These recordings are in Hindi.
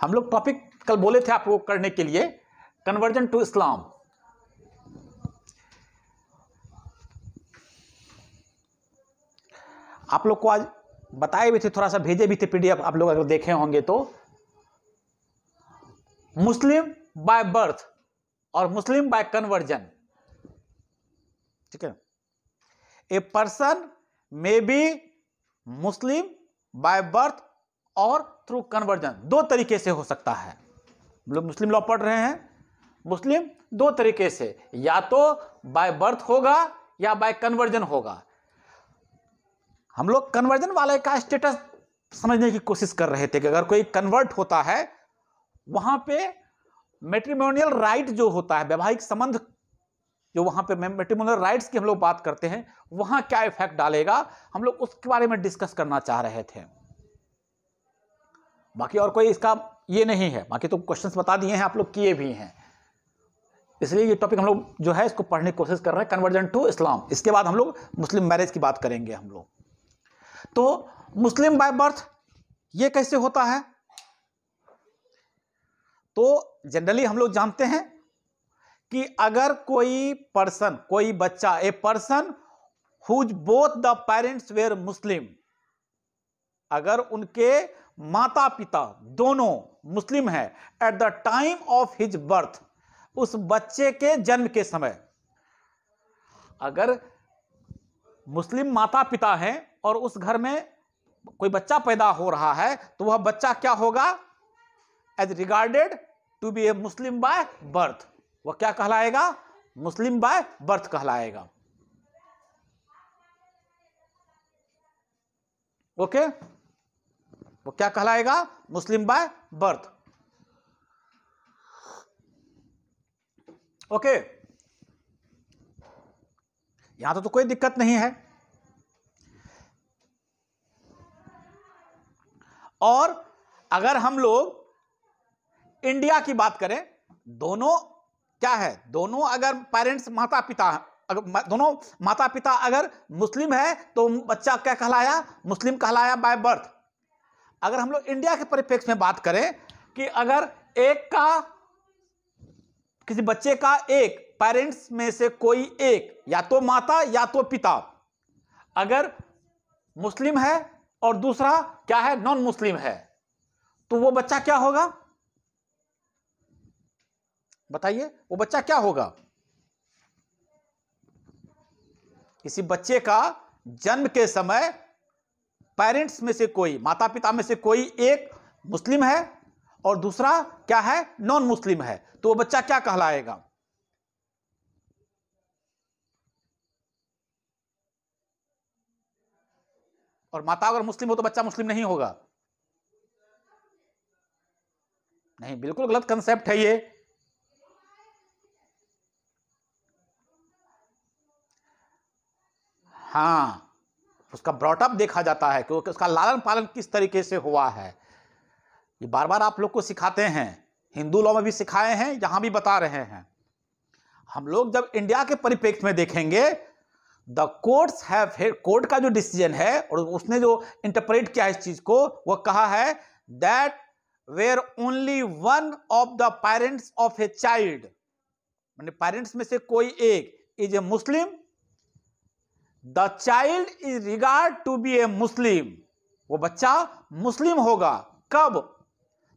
हम लोग टॉपिक कल बोले थे आपको करने के लिए कन्वर्जन टू इस्लाम आप लोग को आज बताए भी थे थोड़ा सा भेजे भी थे पीडीएफ आप लोग अगर देखे होंगे तो मुस्लिम बाय बर्थ और मुस्लिम बाय कन्वर्जन ठीक है a person may be Muslim by birth और थ्रू कन्वर्जन दो तरीके से हो सकता है लोग मतलब मुस्लिम लॉ पढ़ रहे हैं मुस्लिम दो तरीके से या तो बाय बर्थ होगा या बाय कन्वर्जन होगा हम लोग कन्वर्जन वाले का स्टेटस समझने की कोशिश कर रहे थे कि अगर कोई कन्वर्ट होता है वहां पे मेट्रीमोनियल राइट जो होता है वैवाहिक संबंध जो वहां पे मेट्रीमोनियल राइट्स की हम लोग बात करते हैं वहां क्या इफेक्ट डालेगा हम लोग उसके बारे में डिस्कस करना चाह रहे थे बाकी और कोई इसका ये नहीं है बाकी तो क्वेश्चंस बता दिए हैं आप लोग किए भी हैं इसलिए ये टॉपिक हम लोग जो है इसको पढ़ने की कोशिश कर रहे हैं कन्वर्जन टू इस्लाम इसके बाद हम लोग मुस्लिम मैरिज की बात करेंगे हम लोग तो मुस्लिम बाय बर्थ ये कैसे होता है तो जनरली हम लोग जानते हैं कि अगर कोई पर्सन कोई बच्चा a person whose both the parents were Muslim अगर उनके माता पिता दोनों मुस्लिम हैं at the time of his birth उस बच्चे के जन्म के समय अगर मुस्लिम माता पिता हैं और उस घर में कोई बच्चा पैदा हो रहा है तो वह बच्चा क्या होगा as regarded to be a Muslim by birth वह क्या कहलाएगा मुस्लिम बाय बर्थ कहलाएगा ओके okay? वो क्या कहलाएगा मुस्लिम बाय बर्थ ओके यहां तो, तो कोई दिक्कत नहीं है और अगर हम लोग इंडिया की बात करें दोनों क्या है दोनों अगर पेरेंट्स माता पिता अगर दोनों माता पिता अगर मुस्लिम है तो बच्चा क्या कहलाया मुस्लिम कहलाया बाय बर्थ अगर हम लोग इंडिया के परिप्रेक्ष्य में बात करें कि अगर एक का किसी बच्चे का एक पेरेंट्स में से कोई एक या तो माता या तो पिता अगर मुस्लिम है और दूसरा क्या है नॉन मुस्लिम है तो वो बच्चा क्या होगा बताइए वो बच्चा क्या होगा किसी बच्चे का जन्म के समय पेरेंट्स में से कोई माता पिता में से कोई एक मुस्लिम है और दूसरा क्या है नॉन मुस्लिम है तो वो बच्चा क्या कहलाएगा और माता अगर मुस्लिम हो तो बच्चा मुस्लिम नहीं होगा नहीं बिल्कुल गलत कंसेप्ट है ये हाँ उसका ब्रॉटअप देखा जाता है क्योंकि उसका लालन पालन किस तरीके से हुआ है ये बार बार आप लोग को सिखाते हैं हिंदू लॉ में भी सिखाए हैं यहां भी बता रहे हैं हम लोग जब इंडिया के परिप्रेक्ष्य में देखेंगे द कोर्ट्स हैव कोर्ट का जो डिसीजन है और उसने जो इंटरप्रेट किया इस चीज को वह कहा है that were only one of the parents of a child मैंने पेरेंट्स में से कोई एक is a Muslim the child is regard to be a Muslim वो बच्चा मुस्लिम होगा कब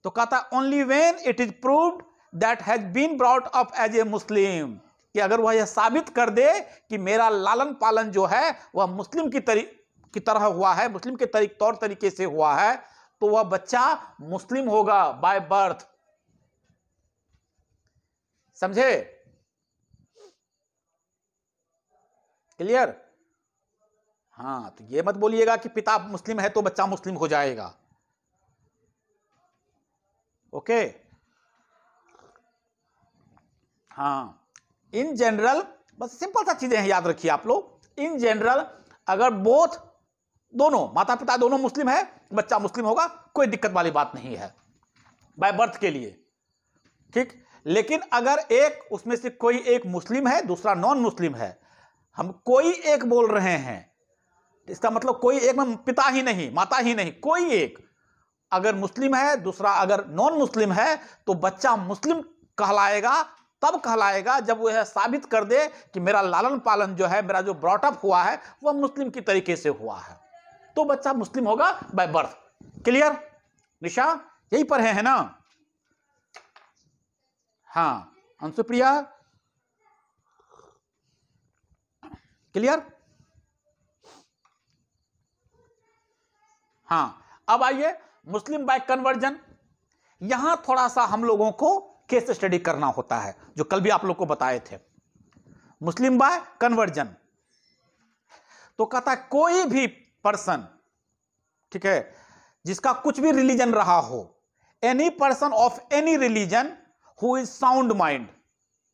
तो कहता only when it is proved that has been brought up as a Muslim कि अगर वह यह साबित कर दे कि मेरा लालन पालन जो है वह मुस्लिम की तरी की तरह हुआ है मुस्लिम के तरी, तौर तरीके से हुआ है तो वह बच्चा मुस्लिम होगा बाय बर्थ समझे क्लियर हाँ तो ये मत बोलिएगा कि पिता मुस्लिम है तो बच्चा मुस्लिम हो जाएगा ओके हाँ इन जनरल बस सिंपल सा चीजें हैं याद रखिए आप लोग इन जनरल अगर बोथ दोनों माता पिता दोनों मुस्लिम है बच्चा मुस्लिम होगा कोई दिक्कत वाली बात नहीं है बाय बर्थ के लिए ठीक लेकिन अगर एक उसमें से कोई एक मुस्लिम है दूसरा नॉन मुस्लिम है हम कोई एक बोल रहे हैं इसका मतलब कोई एक में पिता ही नहीं माता ही नहीं कोई एक अगर मुस्लिम है दूसरा अगर नॉन मुस्लिम है तो बच्चा मुस्लिम कहलाएगा तब कहलाएगा जब वो साबित कर दे कि मेरा लालन पालन जो है मेरा जो ब्रॉटअप हुआ है वह मुस्लिम की तरीके से हुआ है तो बच्चा मुस्लिम होगा बाय बर्थ क्लियर निशा यही पर है, है ना हाँ अंशुप्रिया क्लियर हाँ अब आइए मुस्लिम बाय कन्वर्जन यहां थोड़ा सा हम लोगों को केस स्टडी करना होता है जो कल भी आप लोग को बताए थे मुस्लिम बाय कन्वर्जन तो कहता है कोई भी पर्सन ठीक है जिसका कुछ भी रिलीजन रहा हो any person of any religion who is sound mind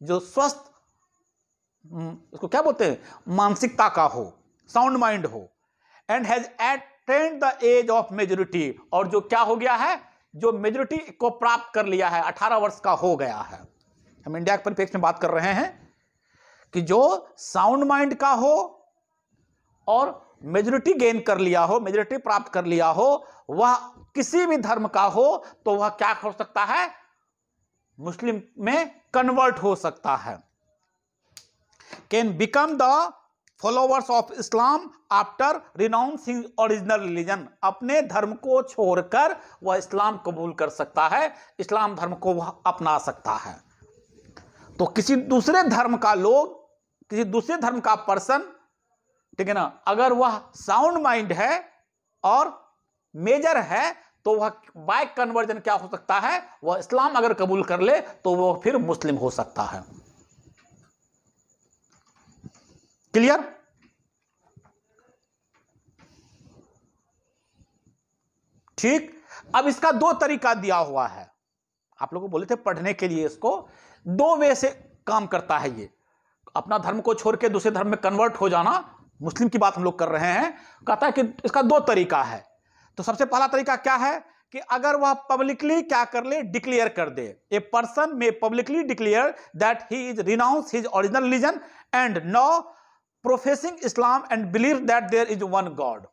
जो स्वस्थ हम्म, इसको क्या बोलते हैं मानसिकता का हो साउंड माइंड हो and has attained the age of majority और जो क्या हो गया है जो मेजोरिटी को प्राप्त कर लिया है अठारह वर्ष का हो गया है हम इंडिया के परिप्रेक्ष्य में बात कर रहे हैं कि जो साउंड माइंड का हो और मेजोरिटी गेन कर लिया हो मेजोरिटी प्राप्त कर लिया हो वह किसी भी धर्म का हो तो वह क्या हो सकता है मुस्लिम में कन्वर्ट हो सकता है can become the followers of Islam after renouncing original religion अपने धर्म को छोड़कर वह इस्लाम कबूल कर सकता है इस्लाम धर्म को वह अपना सकता है तो किसी दूसरे धर्म का लोग किसी दूसरे धर्म का पर्सन ठीक है ना अगर वह साउंड माइंड है और मेजर है तो वह बाइक कन्वर्जन क्या हो सकता है वह इस्लाम अगर कबूल कर ले तो वह फिर मुस्लिम हो सकता है क्लियर ठीक अब इसका दो तरीका दिया हुआ है आप लोगों को बोले थे पढ़ने के लिए इसको दो वे से काम करता है ये अपना धर्म को छोड़ के दूसरे धर्म में कन्वर्ट हो जाना मुस्लिम की बात हम लोग कर रहे हैं कहता है कि इसका दो तरीका है तो सबसे पहला तरीका क्या है कि अगर वह पब्लिकली क्या कर ले डिक्लेयर कर दे a person may publicly declare that he is renounce his original religion and no professing Islam and believe that there is one God.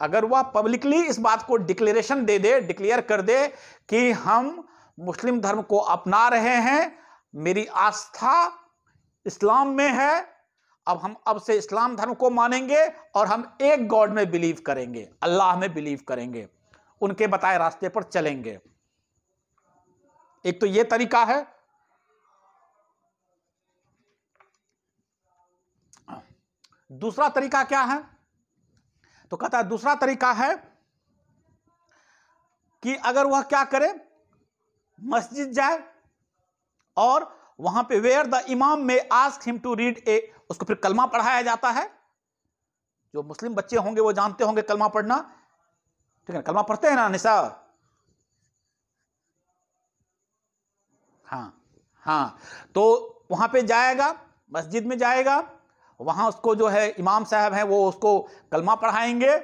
अगर वह पब्लिकली इस बात को डिक्लेरेशन दे दे डिक्लेयर कर दे कि हम मुस्लिम धर्म को अपना रहे हैं मेरी आस्था इस्लाम में है अब हम अब से इस्लाम धर्म को मानेंगे और हम एक गॉड में बिलीव करेंगे अल्लाह में बिलीव करेंगे उनके बताए रास्ते पर चलेंगे एक तो यह तरीका है दूसरा तरीका क्या है तो कहता है दूसरा तरीका है कि अगर वह क्या करे मस्जिद जाए और वहां पे where the imam may ask him to read a उसको फिर कलमा पढ़ाया जाता है जो मुस्लिम बच्चे होंगे वो जानते होंगे कलमा पढ़ना ठीक है कलमा पढ़ते हैं ना निशा हाँ हाँ तो वहां पे जाएगा मस्जिद में जाएगा वहाँ उसको जो है इमाम साहब हैं वो उसको कलमा पढ़ाएंगे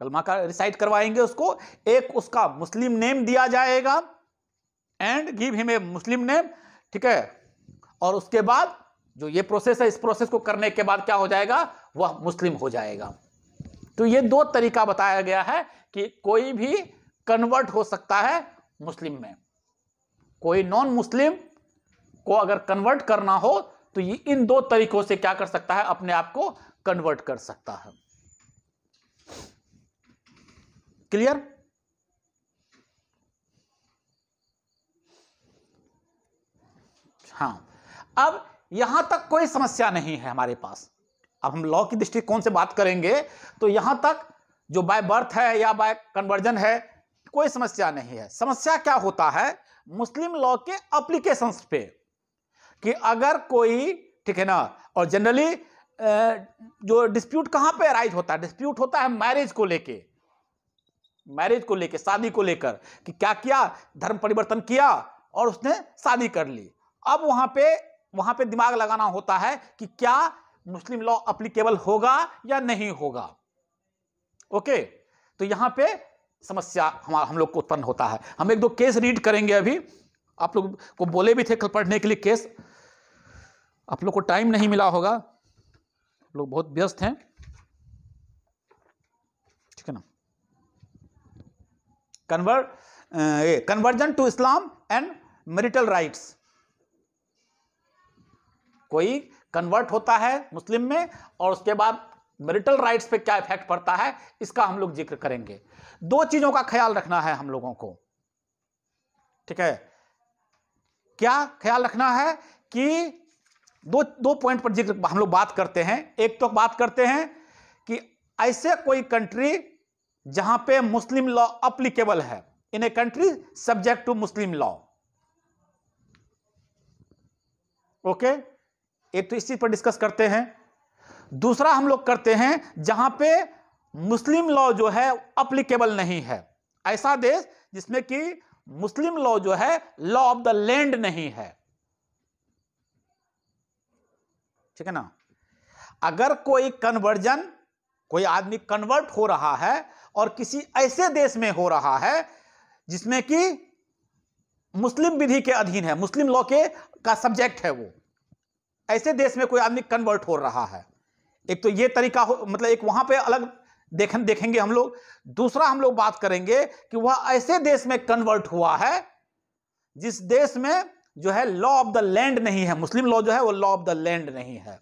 कलमा का रिसाइट करवाएंगे उसको एक उसका मुस्लिम नेम दिया जाएगा and give him a Muslim name ठीक है और उसके बाद जो ये प्रोसेस है इस प्रोसेस को करने के बाद क्या हो जाएगा वह मुस्लिम हो जाएगा तो ये दो तरीका बताया गया है कि कोई भी कन्वर्ट हो सकता है मुस्लिम में कोई नॉन मुस्लिम को अगर कन्वर्ट करना हो तो ये इन दो तरीकों से क्या कर सकता है अपने आप को कन्वर्ट कर सकता है क्लियर हाँ अब यहां तक कोई समस्या नहीं है हमारे पास अब हम लॉ की दृष्टिकोण से बात करेंगे तो यहां तक जो बाय बर्थ है या बाय कन्वर्जन है कोई समस्या नहीं है समस्या क्या होता है मुस्लिम लॉ के अप्लीकेशन पे कि अगर कोई ठीक है ना और जनरली जो डिस्प्यूट कहां पे अराइज होता है डिस्प्यूट होता है मैरिज को लेके मैरिज को लेके शादी को लेकर कि क्या किया धर्म परिवर्तन किया और उसने शादी कर ली अब वहां पे वहां पे दिमाग लगाना होता है कि क्या मुस्लिम लॉ अप्लीकेबल होगा या नहीं होगा ओके तो यहां पे समस्या हम हम लोग को उत्पन्न होता है हम एक दो केस रीड करेंगे अभी आप लोग को बोले भी थे कल पढ़ने के लिए केस आप लोग को टाइम नहीं मिला होगा आप लोग बहुत व्यस्त हैं ठीक है ना convert conversion to Islam and marital rites कोई कन्वर्ट होता है मुस्लिम में और उसके बाद मेरिटल राइट्स पे क्या इफेक्ट पड़ता है इसका हम लोग जिक्र करेंगे दो चीजों का ख्याल रखना है हम लोगों को ठीक है क्या ख्याल रखना है कि दो दो पॉइंट पर जिक्र हम लोग बात करते हैं एक तो बात करते हैं कि ऐसे कोई कंट्री जहां पे मुस्लिम लॉ अप्लीकेबल है in a country subject to Muslim law okay एक तो इस चीज पर डिस्कस करते हैं दूसरा हम लोग करते हैं जहां पे मुस्लिम लॉ जो है अप्लीकेबल नहीं है ऐसा देश जिसमें कि मुस्लिम लॉ जो है लॉ ऑफ द लैंड नहीं है ठीक है ना अगर कोई कन्वर्जन कोई आदमी कन्वर्ट हो रहा है और किसी ऐसे देश में हो रहा है जिसमें कि मुस्लिम विधि के अधीन है मुस्लिम लॉ के का सब्जेक्ट है वो ऐसे देश में कोई आदमी कन्वर्ट हो रहा है एक तो ये तरीका हो मतलब एक वहां पे अलग देख देखेंगे हम लोग दूसरा हम लोग बात करेंगे कि वह ऐसे देश में कन्वर्ट हुआ है जिस देश में जो है लॉ ऑफ द लैंड नहीं है मुस्लिम लॉ जो है वो लॉ ऑफ द लैंड नहीं है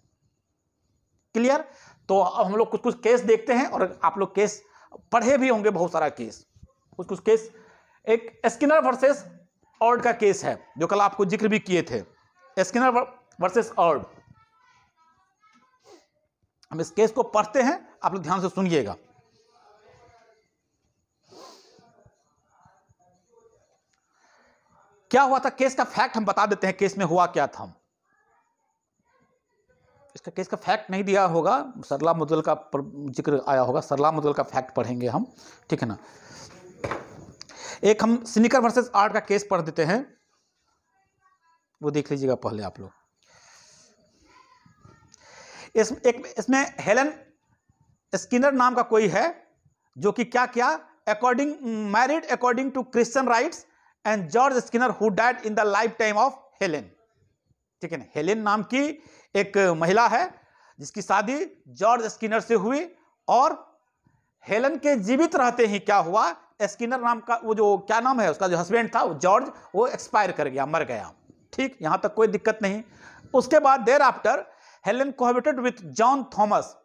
क्लियर तो अब हम लोग कुछ कुछ केस देखते हैं और आप लोग केस पढ़े भी होंगे बहुत सारा केस कुछ कुछ केस एक स्किनर वर्सेस ऑर्ड का केस है जो कल आपको जिक्र भी किए थे स्किनर वर्सेस ऑर्ड हम इस केस को पढ़ते हैं आप लोग ध्यान से सुनिएगा क्या हुआ था केस का फैक्ट हम बता देते हैं केस में हुआ क्या था इसका केस का फैक्ट नहीं दिया होगा सरला मुदल का जिक्र आया होगा सरला मुदल का फैक्ट पढ़ेंगे हम ठीक है ना एक हम सिनिकर वर्सेस आर्ट का केस पढ़ देते हैं वो देख लीजिएगा पहले आप लोग इस एक इसमें हेलन स्किनर नाम का कोई है जो कि क्या क्या according married according to Christian rites and George Skinner who died in the life time of Helen ठीक है ना हेलेन नाम की एक महिला है जिसकी शादी जॉर्ज स्किनर से हुई और हेलेन के जीवित रहते ही क्या हुआ स्किनर नाम का वो जो क्या नाम है उसका जो हस्बैंड था जॉर्ज वो एक्सपायर कर गया मर गया ठीक यहां तक कोई दिक्कत नहीं उसके बाद there after Helen cohabited with John Thomas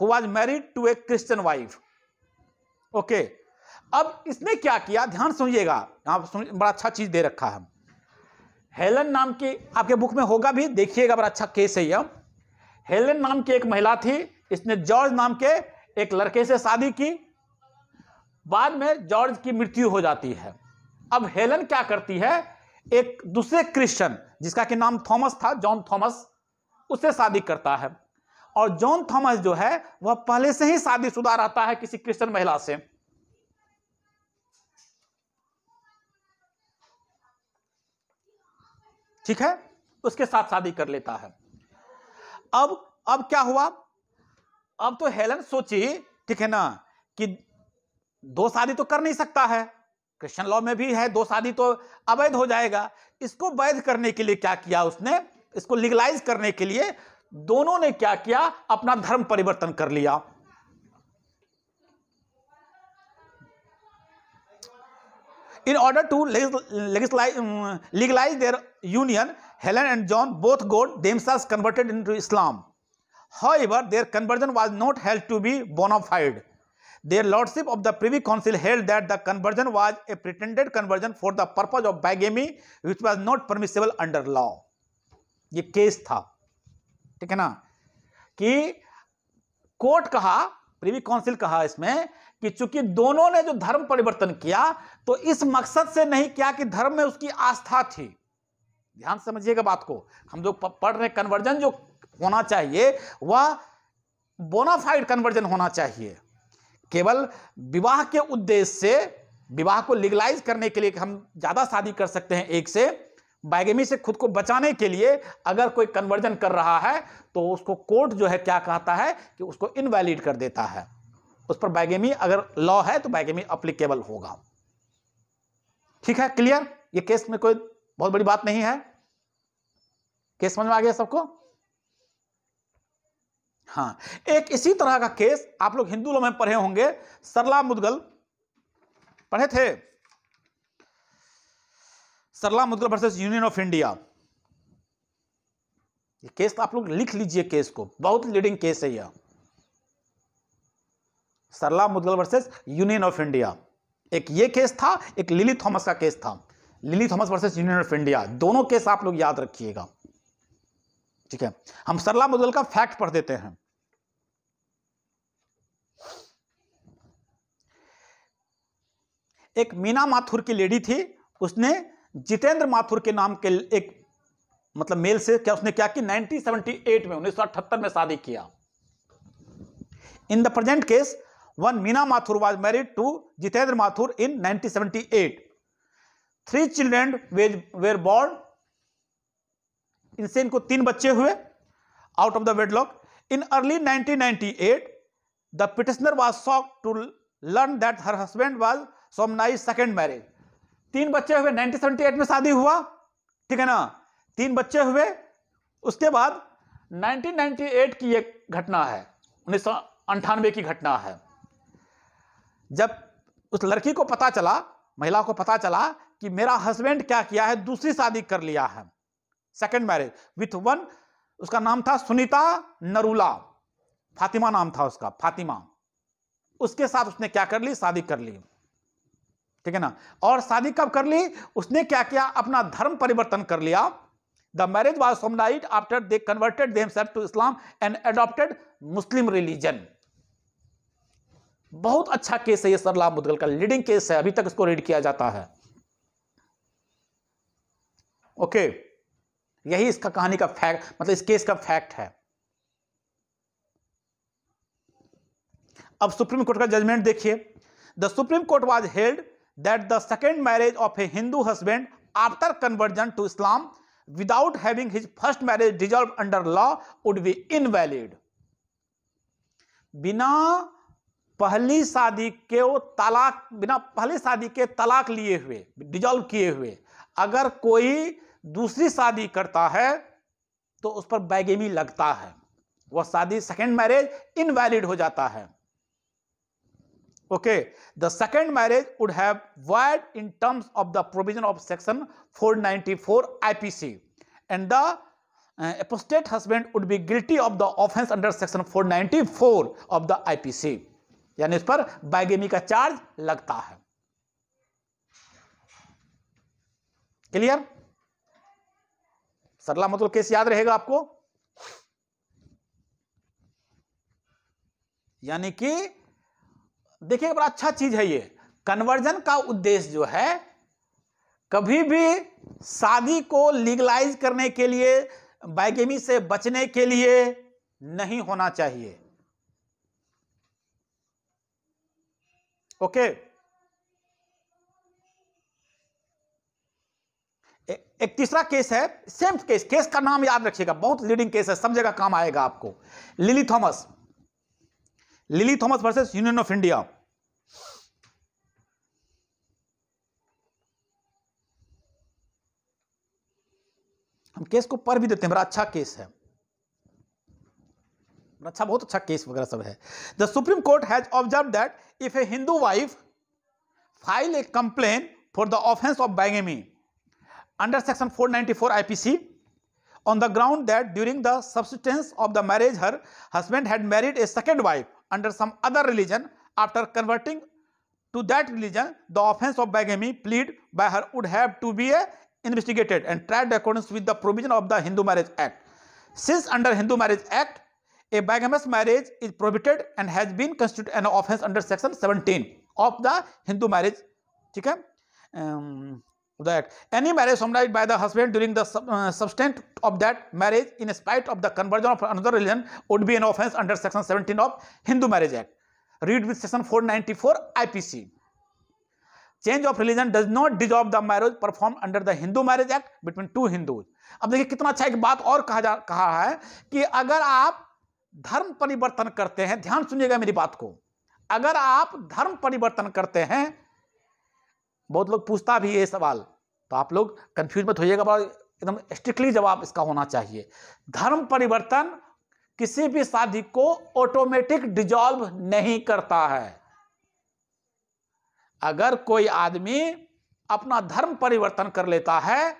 who was married to a Christian wife okay अब इसने क्या किया ध्यान सुनिएगा आप सुन बड़ा अच्छा चीज दे रखा है हेलन नाम की आपके बुक में होगा भी देखिएगा बड़ा अच्छा केस है यह हेलन नाम की एक महिला थी इसने जॉर्ज नाम के एक लड़के से शादी की बाद में जॉर्ज की मृत्यु हो जाती है अब हेलन क्या करती है एक दूसरे क्रिश्चियन जिसका कि नाम थॉमस था जॉन थॉमस उससे शादी करता है और जॉन थॉमस जो है वह पहले से ही शादीशुदा रहता है किसी क्रिश्चियन महिला से ठीक है उसके साथ शादी कर लेता है अब अब क्या हुआ अब तो हेलन सोची ठीक है ना कि दो शादी तो कर नहीं सकता है क्रिश्चियन लॉ में भी है दो शादी तो अवैध हो जाएगा इसको वैध करने के लिए क्या किया उसने इसको लीगलाइज करने के लिए दोनों ने क्या किया अपना धर्म परिवर्तन कर लिया in order to legalise their union Helen and John both got themselves converted into Islam however their conversion was not held to be bona fide their lordship of the privy council held that the conversion was a pretended conversion for the purpose of bigamy which was not permissible under law ये केस था ठीक है ना कि कोर्ट कहा प्रीवी काउंसिल कहा इसमें कि चूंकि दोनों ने जो धर्म परिवर्तन किया तो इस मकसद से नहीं किया कि धर्म में उसकी आस्था थी ध्यान समझिएगा बात को हम जो पढ़ रहे कन्वर्जन जो होना चाहिए वह बोनाफाइड कन्वर्जन होना चाहिए केवल विवाह के उद्देश्य से विवाह को लीगलाइज करने के लिए कि हम ज़्यादा शादी कर सकते हैं एक से बैगमी से खुद को बचाने के लिए अगर कोई कन्वर्जन कर रहा है तो उसको कोर्ट जो है क्या कहता है कि उसको इनवैलिड कर देता है उस पर बैगेमी अगर लॉ है तो बैगेमी अप्लीकेबल होगा ठीक है क्लियर ये केस में कोई बहुत बड़ी बात नहीं है केस समझ में आ गया सबको हाँ एक इसी तरह का केस आप लोग हिंदू लोग में पढ़े होंगे सरला मुदगल पढ़े थे Sarla Mudgal versus Union of India ये केस तो आप लोग लिख लीजिए केस को बहुत लीडिंग केस है यह Sarla Mudgal versus Union of India एक ये केस था एक लिली थॉमस का केस था Lily Thomas versus Union of India दोनों केस आप लोग याद रखिएगा ठीक है हम सरला मुदगल का फैक्ट पढ़ देते हैं एक मीना माथुर की लेडी थी उसने जितेंद्र माथुर के नाम के एक मतलब मेल से क्या उसने क्या कि 1978 में उन्नीस में शादी किया in the present case one Meena Mathur was married to Jitendra Mathur in 1978 three children were born इनसे इनको तीन बच्चे हुए out of the wedlock in early 1998 ninety the petitioner was shocked to learn that her husband was solemnise second marriage तीन बच्चे हुए 1978 में शादी हुआ ठीक है ना तीन बच्चे हुए उसके बाद 1998 की एक घटना है उन्नीस की घटना है जब उस लड़की को पता चला महिला को पता चला कि मेरा हस्बैंड क्या किया है दूसरी शादी कर लिया है सेकंड मैरिज विथ वन उसका नाम था सुनीता नरूला फातिमा नाम था उसका फातिमा उसके साथ उसने क्या कर ली शादी कर ली ठीक है ना और शादी कब कर ली उसने क्या किया अपना धर्म परिवर्तन कर लिया the marriage was solemnised after they converted to Islam and adopted Muslim religion बहुत अच्छा केस है ये सरला मुदगल का लीडिंग केस है अभी तक इसको रीड किया जाता है ओके यही इसका कहानी का फैक्ट मतलब इस केस का फैक्ट है अब सुप्रीम कोर्ट का जजमेंट देखिए the supreme court was held that the second marriage of a Hindu husband after conversion to Islam without having his first marriage dissolve under law would be invalid बिना पहली शादी के वो तलाक बिना पहली शादी के तलाक लिए हुए डिजॉल्व किए हुए अगर कोई दूसरी शादी करता है तो उस पर बैगेमी लगता है वह शादी सेकेंड मैरिज इनवैलिड हो जाता है okay the second marriage would have void in terms of the provision of section 494 IPC and the apostate husband would be guilty of the offence under section 494 of the IPC यानी उस पर बाइगेमी का चार्ज लगता है क्लियर सरला मतलब केस याद रहेगा आपको यानी कि देखिए बड़ा अच्छा चीज है ये कन्वर्जन का उद्देश्य जो है कभी भी शादी को लीगलाइज करने के लिए बाइगेमी से बचने के लिए नहीं होना चाहिए ओके e, एक तीसरा केस है सेम केस केस का नाम याद रखिएगा बहुत लीडिंग केस है सब जगह काम आएगा आपको Lily Thomas Lily Thomas versus Union of India हम केस को पढ़ भी देते हैं बड़ा अच्छा केस है अच्छा बहुत अच्छा केस वगैरह सब है the supreme court has observe that if a Hindu wife file a complain for the offence of bigamy under section 494 ninety on the ground that during the subsistence of the marriage her husband had married a second wife under some other religion after converting to that religion the offence of bigamy plead by her would have to be a investigated and tried according with the provision of the Hindu marriage act since under Hindu marriage act a bigamous marriage is prohibited and has been constituted an offense under section 17 of the hindu marriage theek hai um, that any marriage solemnized by the husband during the sub, uh, substance of that marriage in spite of the conversion of another religion would be an offense under section 17 of hindu marriage act read with section 494 ipc change of religion does not dissolve the marriage performed under the hindu marriage act between two hindus अब देखिए कितना अच्छा एक बात और कहा जा कहा है कि अगर आप धर्म परिवर्तन करते हैं ध्यान सुनिएगा मेरी बात को अगर आप धर्म परिवर्तन करते हैं बहुत लोग पूछता भी है सवाल तो आप लोग कंफ्यूज मत होइएगा बड़ा एकदम स्ट्रिक्टली जवाब इसका होना चाहिए धर्म परिवर्तन किसी भी शादी को ऑटोमेटिक डिजॉल्व नहीं करता है अगर कोई आदमी अपना धर्म परिवर्तन कर लेता है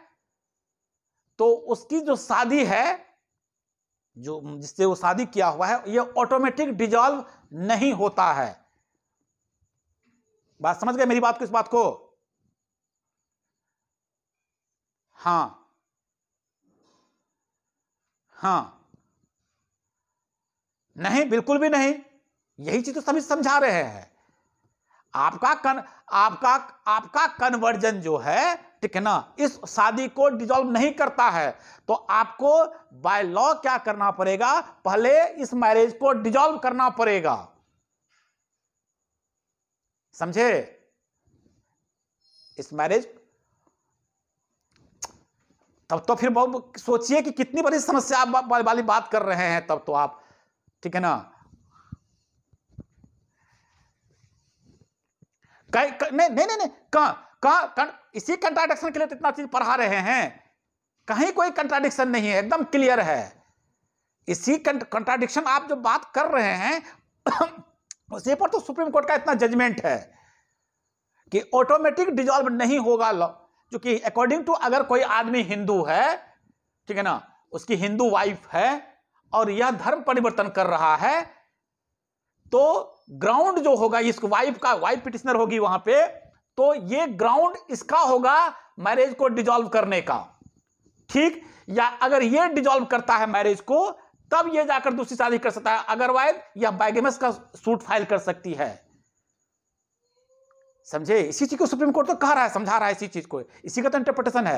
तो उसकी जो शादी है जो जिससे वो शादी किया हुआ है ये ऑटोमेटिक डिजॉल्व नहीं होता है बात समझ गए मेरी बात को इस बात को हां हां नहीं बिल्कुल भी नहीं यही चीज तो सभी समझा रहे हैं आपका कन आपका आपका कन्वर्जन जो है ठीक है ना इस शादी को डिजोल्व नहीं करता है तो आपको बाय लॉ क्या करना पड़ेगा पहले इस मैरिज को डिजॉल्व करना पड़ेगा समझे इस मैरिज तब तो फिर सोचिए कि कितनी बड़ी समस्या वाली बात कर रहे हैं तब तो आप ठीक है ना नहीं नहीं नहीं कहा कहा कं, इसी कंट्राडिक्शन के लिए तो इतना चीज पढ़ा रहे हैं कहीं कोई कंट्राडिक्शन नहीं है एकदम क्लियर है इसी कंट्राडिक्शन आप जो बात कर रहे हैं उसी पर तो सुप्रीम कोर्ट का इतना जजमेंट है कि ऑटोमेटिक डिजॉल्व नहीं होगा लॉ जो कि अकॉर्डिंग टू अगर कोई आदमी हिंदू है ठीक है ना उसकी हिंदू वाइफ है और यह धर्म परिवर्तन कर रहा है तो ग्राउंड जो होगा इस वाइफ का वाइफ पिटिशनर होगी वहां पे तो ये ग्राउंड इसका होगा मैरिज को डिजॉल्व करने का ठीक या अगर ये डिजॉल्व करता है मैरिज को तब ये जाकर दूसरी शादी कर सकता है अदरवाइज यह बाइगेमस का सूट फाइल कर सकती है समझे इसी चीज को सुप्रीम कोर्ट तो कह रहा है समझा रहा है इसी चीज को इसी का तो इंटरप्रिटेशन है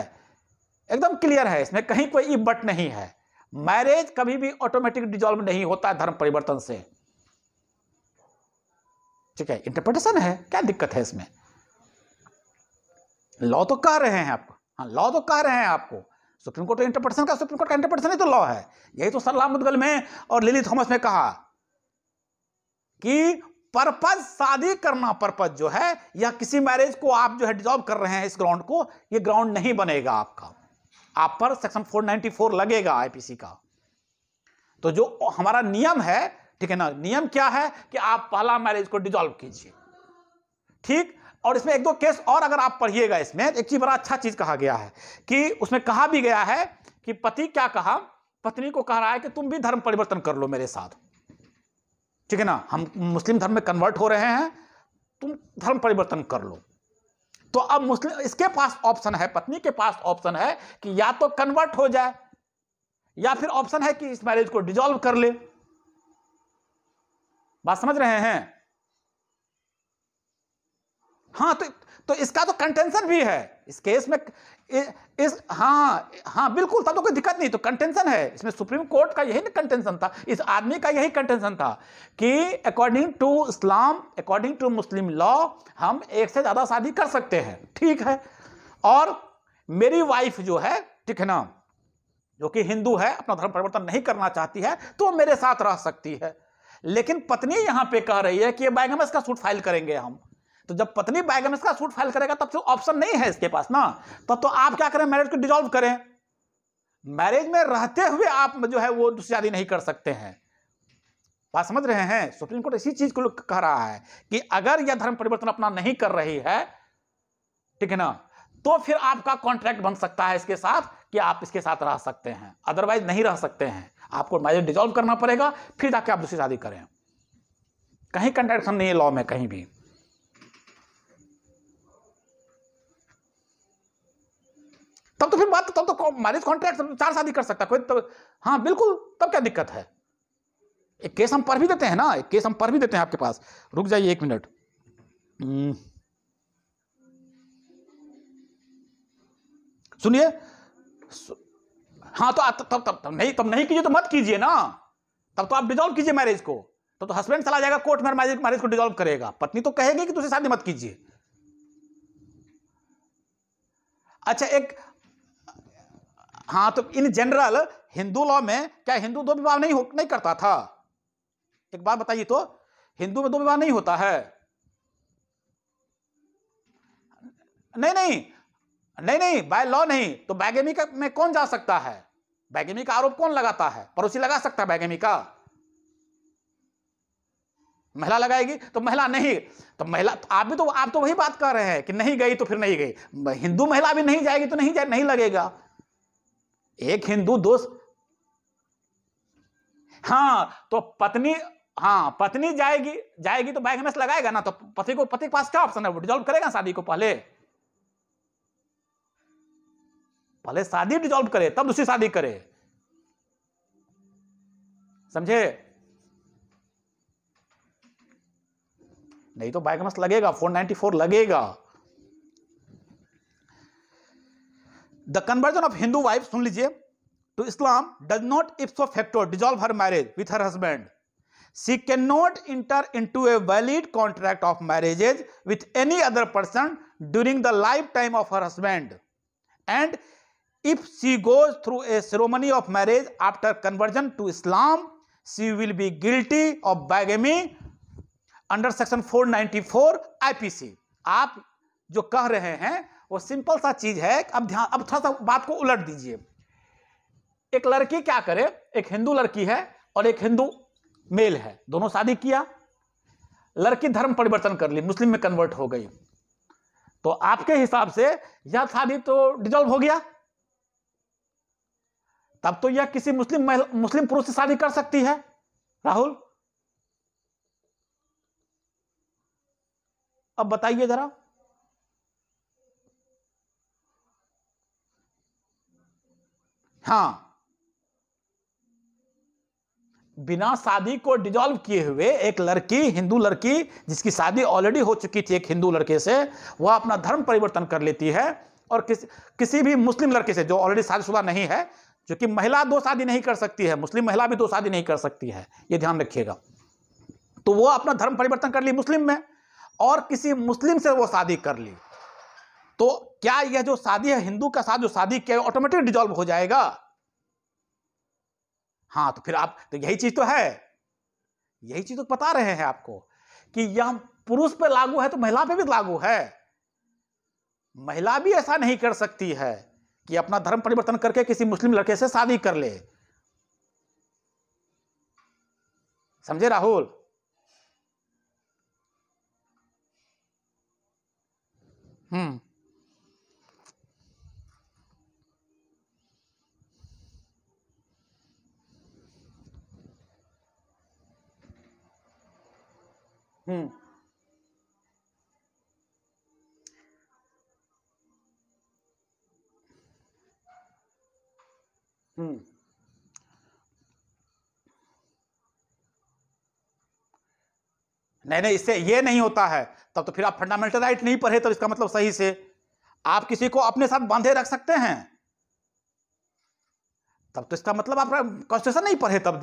एकदम क्लियर है इसमें कहीं कोई बट नहीं है मैरिज कभी भी ऑटोमेटिक डिजॉल्व नहीं होता धर्म परिवर्तन से ठीक है इंटरप्रिटेशन है क्या दिक्कत है इसमें लॉ तो, हाँ, तो कह रहे हैं आपको हाँ लॉ तो कह रहे हैं आपको सुप्रीम कोर्ट तो इंटरप्रिटेशन का सुप्रीम कोर्ट का इंटरप्रिटेशन ही तो लॉ है यही तो सलाह मुदगल में और लिली थॉमस में कहा कि पर्पज शादी करना पर्पज जो है या किसी मैरिज को आप जो है डिजॉल्व कर रहे हैं इस ग्राउंड को ये ग्राउंड नहीं बनेगा आपका आप पर सेक्शन 494 लगेगा आईपीसी का तो जो हमारा नियम है ठीक है ना नियम क्या है कि आप पहला मैरिज को डिजॉल्व कीजिए ठीक और इसमें एक दो केस और अगर आप पढ़िएगा इसमें तो एक चीज बड़ा अच्छा चीज कहा गया है कि उसमें कहा भी गया है कि पति क्या कहा पत्नी को कह रहा है कि तुम भी धर्म परिवर्तन कर लो मेरे साथ ठीक है ना हम मुस्लिम धर्म में कन्वर्ट हो रहे हैं तुम धर्म परिवर्तन कर लो तो अब मुस्लिम इसके पास ऑप्शन है पत्नी के पास ऑप्शन है कि या तो कन्वर्ट हो जाए या फिर ऑप्शन है कि इस मैरिज को डिजॉल्व कर ले बात समझ रहे हैं हाँ तो तो इसका तो कंटेंशन भी है इस केस में इस हाँ हाँ बिल्कुल तब तो कोई दिक्कत नहीं तो कंटेंशन है इसमें सुप्रीम कोर्ट का यही कंटेंशन था इस आदमी का यही कंटेंशन था कि according to Islam according to Muslim law हम एक से ज़्यादा शादी कर सकते हैं ठीक है और मेरी वाइफ जो है ठीक है ना जो कि हिंदू है अपना धर्म परिवर्तन नहीं करना चाहती है तो मेरे साथ रह सकती है लेकिन पत्नी यहां पे कह रही है कि बैगमस का सूट फाइल करेंगे हम तो जब पत्नी बैगमस का सूट फाइल करेगा तब तो ऑप्शन नहीं है इसके पास ना तब तो आप क्या करें मैरिज को डिजॉल्व करें मैरिज में रहते हुए आप जो है वो शादी नहीं कर सकते हैं बात समझ रहे हैं सुप्रीम कोर्ट इसी चीज को कह रहा है कि अगर यह धर्म परिवर्तन अपना नहीं कर रही है ठीक है ना तो फिर आपका कॉन्ट्रैक्ट बन सकता है इसके साथ कि आप इसके साथ रह सकते हैं अदरवाइज नहीं रह सकते हैं आपको मैरिज डिजॉल्व करना पड़ेगा फिर जाके आप दूसरी शादी करें कहीं कंट्रेक्शन नहीं है लॉ में कहीं भी तब तो फिर बात तब तो मैरिज कॉन्ट्रैक्ट चार शादी कर सकता कोई तो हाँ बिल्कुल तब क्या दिक्कत है एक केस हम पढ़ भी देते हैं ना एक केस हम पढ़ भी देते हैं आपके पास रुक जाइए एक मिनट हम्म। सुनिए हाँ तो तब तब तब, नहीं तब तो नहीं कीजिए तो मत कीजिए ना तब तो आप डिजॉल्व कीजिए मैरिज को तब तो हस्बैंड तो चला जाएगा कोर्ट में मैरिज मैरिज को डिजॉल्व करेगा पत्नी तो कहेगी कि तुझे शादी मत कीजिए अच्छा एक हाँ तो इन जनरल हिंदू लॉ में क्या हिंदू दो विवाह नहीं हो नहीं करता था एक बात बताइए तो हिंदू में दो विवाह नहीं होता है नहीं नहीं नहीं नहीं बाय लॉ नहीं तो बैगेमी का में कौन जा सकता है बैगेमी का आरोप कौन लगाता है पड़ोसी लगा सकता है बैगेमी का महिला लगाएगी तो महिला नहीं तो महिला आप भी तो आप तो वही बात कर रहे हैं कि नहीं गई तो फिर नहीं गई हिंदू महिला भी नहीं जाएगी तो नहीं जाए नहीं लगेगा एक हिंदू दोस्त हाँ तो पत्नी हाँ पत्नी जाएगी जाएगी तो बैगमेस लगाएगा ना तो पति को पति के पास क्या ऑप्शन है वो डिजॉल्व करेगा शादी को पहले पहले शादी डिजॉल्व करे तब दूसरी शादी करे समझे नहीं तो बाइक मस्त लगेगा 494 लगेगा the conversion of Hindu wife सुन लीजिए to Islam does not ipso facto dissolve her marriage with her husband she can not enter into a valid contract of marriages with any other person during the life time of her husband and if she goes through a ceremony of marriage after conversion to Islam she will be guilty of bigamy under section 494 IPC आप जो कह रहे हैं वो सिंपल सा चीज है अब ध्यान अब थोड़ा सा बात को उलट दीजिए एक लड़की क्या करे एक हिंदू लड़की है और एक हिंदू मेल है दोनों शादी किया लड़की धर्म परिवर्तन कर ली मुस्लिम में कन्वर्ट हो गई तो आपके हिसाब से यह शादी तो डिजॉल्व हो गया तब तो यह किसी मुस्लिम मुस्लिम पुरुष से शादी कर सकती है राहुल अब बताइए जरा हाँ बिना शादी को डिजॉल्व किए हुए एक लड़की हिंदू लड़की जिसकी शादी ऑलरेडी हो चुकी थी एक हिंदू लड़के से वह अपना धर्म परिवर्तन कर लेती है और किस किसी भी मुस्लिम लड़के से जो ऑलरेडी शादीशुदा नहीं है जो कि महिला दो शादी नहीं कर सकती है मुस्लिम महिला भी दो शादी नहीं कर सकती है ये ध्यान रखिएगा तो वो अपना धर्म परिवर्तन कर ली मुस्लिम में और किसी मुस्लिम से वो शादी कर ली तो क्या यह जो शादी है हिंदू का साथ जो शादी किया ऑटोमेटिक डिजॉल्व हो जाएगा हाँ तो फिर आप तो यही चीज तो है यही चीज तो बता रहे हैं आपको कि यह पुरुष पे लागू है तो महिला पे भी लागू है महिला भी ऐसा नहीं कर सकती है कि अपना धर्म परिवर्तन करके किसी मुस्लिम लड़के से शादी कर ले समझे राहुल हम्म हम्म Hmm. नहीं नहीं इससे ये नहीं होता है तब तो फिर आप फंडामेंटल राइट नहीं पढ़े तो इसका मतलब सही से आप किसी को अपने साथ बांधे रख सकते हैं तब तो इसका मतलब आप कॉन्स्टिट्यूशन नहीं पढ़े तब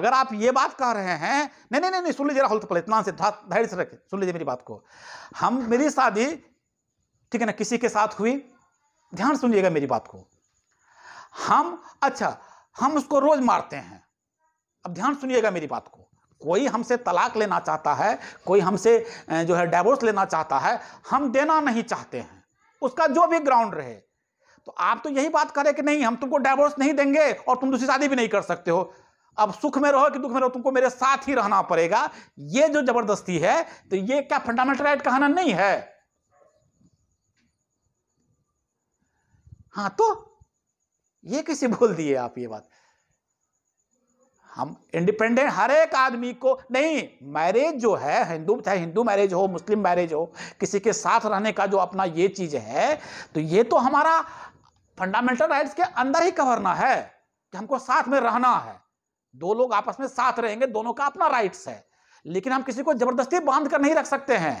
अगर आप ये बात कह रहे हैं नहीं नहीं नहीं नहीं सुन लीजिए राहुल तो पहले इतना से धैर्य से रखे सुन लीजिए मेरी बात को हम मेरी शादी ठीक है ना किसी के साथ हुई ध्यान सुनिएगा मेरी बात को हम अच्छा हम उसको रोज मारते हैं अब ध्यान सुनिएगा मेरी बात को कोई हमसे तलाक लेना चाहता है कोई हमसे जो है डाइवोर्स लेना चाहता है हम देना नहीं चाहते हैं उसका जो भी ग्राउंड रहे तो आप तो यही बात करें कि नहीं हम तुमको डाइवोर्स नहीं देंगे और तुम दूसरी शादी भी नहीं कर सकते हो अब सुख में रहो कि दुख में रहो तुमको मेरे साथ ही रहना पड़ेगा ये जो जबरदस्ती है तो ये क्या फंडामेंटल राइट कहना नहीं है हाँ तो ये किसी बोल दिए आप ये बात हम इंडिपेंडेंट हर एक आदमी को नहीं मैरिज जो है हिंदू चाहे हिंदू मैरिज हो मुस्लिम मैरिज हो किसी के साथ रहने का जो अपना ये चीज़ है तो ये तो हमारा फंडामेंटल राइट्स के अंदर ही कवरना है कि हमको साथ में रहना है दो लोग आपस में साथ रहेंगे दोनों का अपना राइट्स है लेकिन हम किसी को जबरदस्ती बांध कर नहीं रख सकते हैं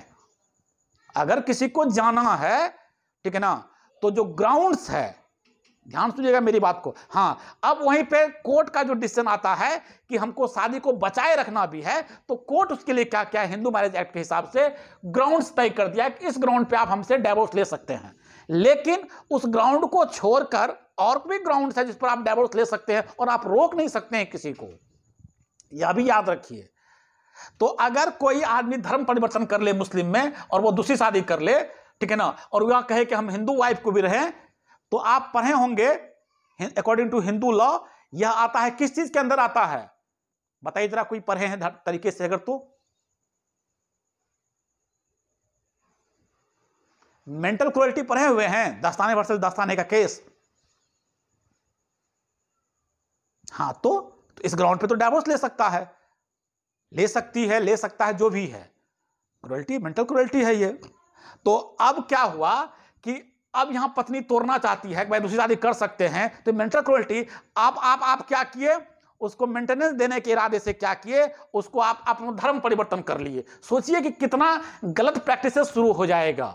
अगर किसी को जाना है ठीक है ना तो जो ग्राउंड्स है ध्यान सुनिएगा मेरी बात को हाँ अब वहीं पे कोर्ट का जो डिसीजन आता है कि हमको शादी को बचाए रखना भी है तो कोर्ट उसके लिए क्या क्या हिंदू मैरिज एक्ट के हिसाब से ग्राउंड्स तय कर दिया कि इस ग्राउंड पे आप हमसे डाइवोर्स ले सकते हैं लेकिन उस ग्राउंड को छोड़कर और भी ग्राउंड है जिस पर आप डाइवोर्स ले सकते हैं और आप रोक नहीं सकते हैं किसी को यह भी याद रखिए तो अगर कोई आदमी धर्म परिवर्तन कर ले मुस्लिम में और वो दूसरी शादी कर ले ठीक है ना और वह कहे कि हम हिंदू वाइफ को भी रहें तो आप पढ़े होंगे अकॉर्डिंग टू हिंदू लॉ यह आता है किस चीज के अंदर आता है बताइए जरा कोई पढ़े हैं तरीके से अगर तो मेंटल क्रुएलिटी पढ़े हुए हैं दस्ताने वर्सेस दस्ताने का केस हाँ तो, तो इस ग्राउंड पे तो डायवोर्स ले सकता है ले सकती है ले सकता है जो भी है क्रुएल्टी मेंटल क्रुएल्टी है ये तो अब क्या हुआ कि अब यहां पत्नी तोड़ना चाहती है भाई दूसरी शादी कर सकते हैं तो मेंटल क्रोल्टी आप आप आप क्या किए उसको मेंटेनेंस देने के इरादे से क्या किए उसको आप अपना धर्म परिवर्तन कर लिए सोचिए कि कितना गलत प्रैक्टिस शुरू हो जाएगा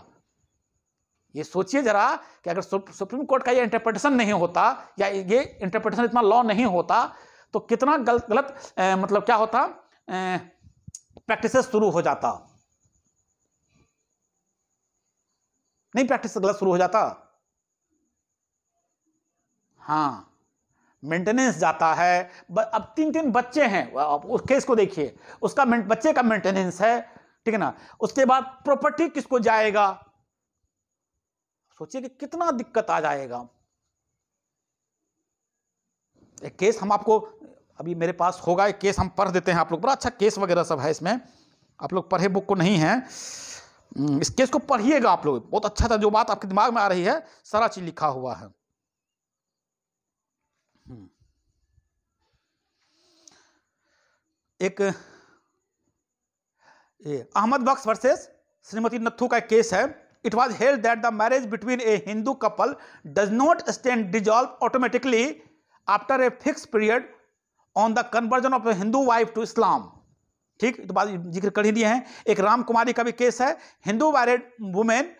ये सोचिए जरा कि अगर सुप्रीम कोर्ट का ये इंटरप्रिटेशन नहीं होता या ये इंटरप्रिटेशन इतना लॉ नहीं होता तो कितना गलत गलत ए, मतलब क्या होता प्रैक्टिस शुरू हो जाता नहीं प्रैक्टिस अगला शुरू हो जाता हाँ मेंटेनेंस जाता है अब तीन तीन बच्चे हैं उस केस को देखिए उसका बच्चे का मेंटेनेंस है ठीक है ना उसके बाद प्रॉपर्टी किसको जाएगा सोचिए कि कितना दिक्कत आ जाएगा एक केस हम आपको अभी मेरे पास होगा एक केस हम पढ़ देते हैं आप लोग बड़ा अच्छा केस वगैरह सब है इसमें आप लोग पढ़े बुक को नहीं है हम्म, इस केस को पढ़िएगा आप लोग बहुत अच्छा था जो बात आपके दिमाग में आ रही है सारा चीज लिखा हुआ है हम्म। एक अहमद बख्श वर्सेस श्रीमती नथु का केस है it was held that the marriage between a Hindu couple does not stand dissolve automatically after a fix period on the conversion of a Hindu wife to Islam ठीक तो बात जिक्र कर ही दिए हैं एक राम कुमारी का भी केस है Hindu married women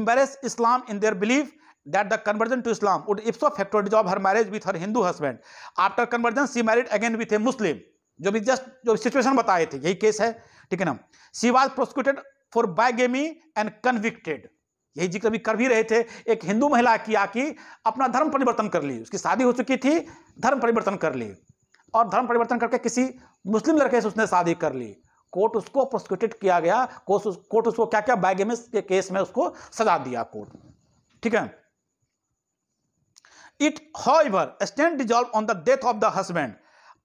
embraces Islam in their belief that the conversion to Islam would ipso facto dissolve her marriage with her Hindu husband after conversion she married again with a Muslim जो भी जस्ट जो सिचुएशन बताए थे यही केस है ठीक है ना she was prosecuted for bigamy and convicted यही जिक्र भी कर भी रहे थे एक हिंदू महिला की आकी अपना धर्म परिवर्तन कर ली उसकी शादी हो चुकी थी धर्म परिवर्तन कर ली और धर्म परिवर्तन करके किसी मुस्लिम लड़के से उसने शादी कर ली कोर्ट उसको प्रोसिक्यूटेड किया गया कोर्ट उसको क्या क्या बायगेमिस के केस में उसको सजा दिया कोर्ट ठीक है it however stand dissolve on the death of the husband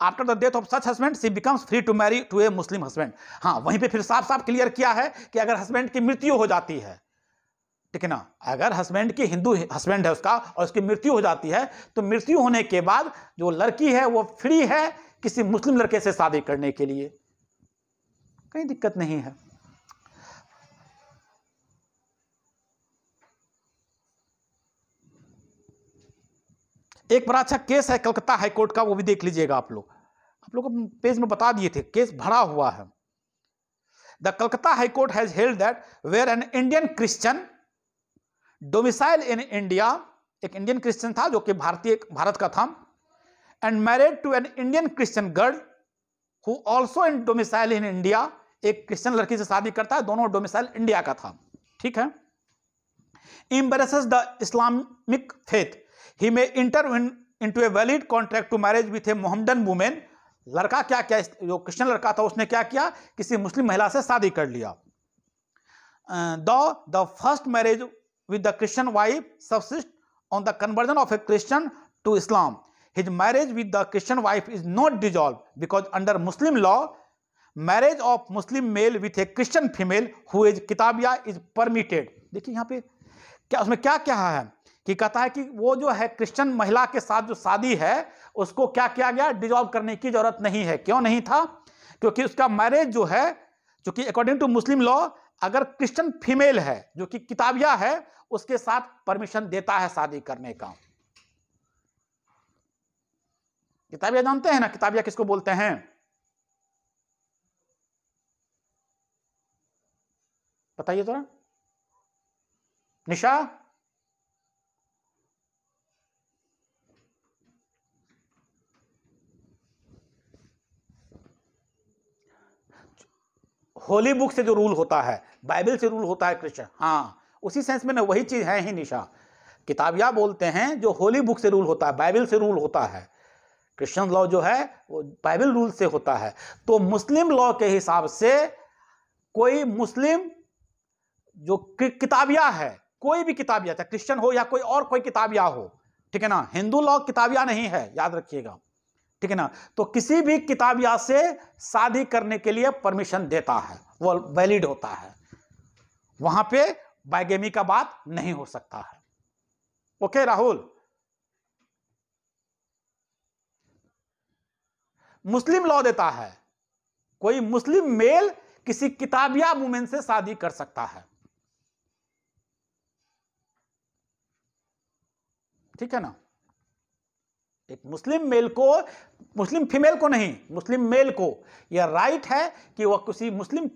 after the death of such husband she becomes free to marry to a Muslim husband हाँ वहीं पे फिर साफ साफ क्लियर किया है कि अगर हस्बैंड की मृत्यु हो जाती है ठीक है ना अगर हस्बैंड की हिंदू हस्बैंड है उसका और उसकी मृत्यु हो जाती है तो मृत्यु होने के बाद जो लड़की है वो फ्री है किसी मुस्लिम लड़के से शादी करने के लिए कहीं दिक्कत नहीं है एक बड़ा अच्छा केस है कलकत्ता हाईकोर्ट का वो भी देख लीजिएगा आप लोग आप लोग पेज में बता दिए थे केस भरा हुआ है the Calcutta high court has held that where an Indian Christian domicile in India एक इंडियन क्रिश्चियन था जो कि भारतीय भारत का था and married to an Indian Christian girl who also in domicile in India एक क्रिश्चियन लड़की से शादी करता है दोनों डोमिसाइल इंडिया का था ठीक है embraces the Islamic faith he may enter into a valid contract to marriage with a Mohammedan women लड़का क्या क्या जो क्रिश्चियन लड़का था उसने क्या किया किसी मुस्लिम महिला से शादी कर लिया the the first marriage with the Christian wife subsist on the conversion of a Christian to Islam his marriage with the Christian wife is not dissolve because under Muslim law marriage of Muslim male with a Christian female who is किताबिया इज परमिटेड देखिए यहाँ पे क्या उसमें क्या क्या है कि कहता है कि वो जो है क्रिश्चियन महिला के साथ जो शादी है उसको क्या किया गया डिजॉल्व करने की जरूरत नहीं है क्यों नहीं था क्योंकि उसका मैरिज जो है क्योंकि अकॉर्डिंग टू मुस्लिम लॉ अगर क्रिश्चियन फीमेल है जो कि किताबिया है उसके साथ परमिशन देता है शादी करने का किताबिया जानते हैं ना किताबिया किसको बोलते हैं बताइए जरा निशा होली बुक से जो रूल होता है बाइबल से रूल होता है क्रिश्चियन हाँ उसी सेंस में ना वही चीज़ है ही निशा किताबिया बोलते हैं जो होली बुक से रूल होता है बाइबल से रूल होता है क्रिश्चियन लॉ जो है वो बाइबल रूल से होता है तो मुस्लिम लॉ के हिसाब से कोई मुस्लिम जो किताबिया है कोई भी किताबिया चाहे क्रिश्चियन हो या कोई और कोई किताबिया हो ठीक है ना हिंदू लॉ किताबिया नहीं है याद रखिएगा ठीक है ना तो किसी भी किताबिया से शादी करने के लिए परमिशन देता है वो वैलिड होता है वहां पे बाइगेमी का बात नहीं हो सकता है ओके राहुल मुस्लिम लॉ देता है कोई मुस्लिम मेल किसी किताबिया वुमेन से शादी कर सकता है ठीक है ना एक मुस्लिम मेल को मुस्लिम फीमेल को नहीं मुस्लिम मेल को यह राइट है कि वह किसी मुस्लिम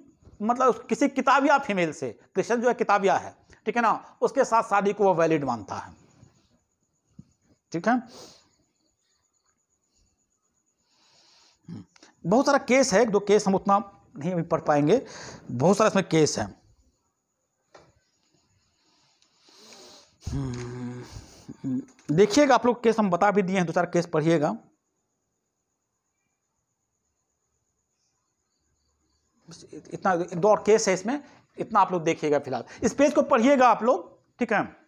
मतलब किसी किताबिया फीमेल से क्रिश्चियन जो है किताबिया है ठीक है ना उसके साथ शादी को वह वैलिड मानता है ठीक है बहुत सारा केस है एक दो केस हम उतना नहीं अभी पढ़ पाएंगे बहुत सारा इसमें केस है हम्म, देखिएगा आप लोग केस हम बता भी दिए हैं दो चार केस पढ़िएगा इतना एक दो और केस है इसमें इतना आप लोग देखिएगा फिलहाल इस पेज को पढ़िएगा आप लोग ठीक है